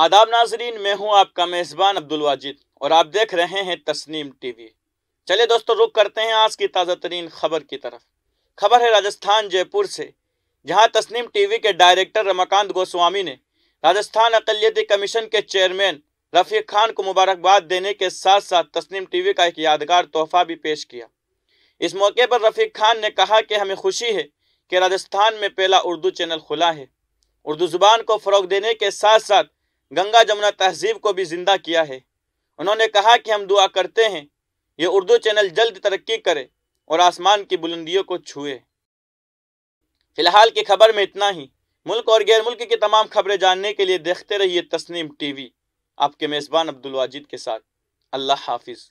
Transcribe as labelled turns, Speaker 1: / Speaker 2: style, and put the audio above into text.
Speaker 1: आदाब नाजरीन मैं हूं आपका मेज़बान अब्दुल वाजिद और आप देख रहे हैं तस्नीम टीवी चलिए दोस्तों रुक करते हैं आज की ताज़ा तरीन खबर की तरफ खबर है राजस्थान जयपुर से जहां तस्नीम टीवी के डायरेक्टर रमाकांत गोस्वामी ने राजस्थान अकलीती कमीशन के चेयरमैन रफीक़ खान को मुबारकबाद देने के साथ साथ तस्नीम टीवी का एक यादगार तोहफा भी पेश किया इस मौके पर रफीक खान ने कहा कि हमें खुशी है कि राजस्थान में पहला उर्दू चैनल खुला है उर्दू ज़ुबान को फ़रोग देने के साथ साथ गंगा जमुना तहजीब को भी ज़िंदा किया है उन्होंने कहा कि हम दुआ करते हैं ये उर्दू चैनल जल्द तरक्की करे और आसमान की बुलंदियों को छुए फिलहाल की खबर में इतना ही मुल्क और गैर मुल्क की तमाम खबरें जानने के लिए देखते रहिए तस्नीम टीवी आपके मेज़बान अब्दुल वाजिद के साथ अल्लाह हाफिज़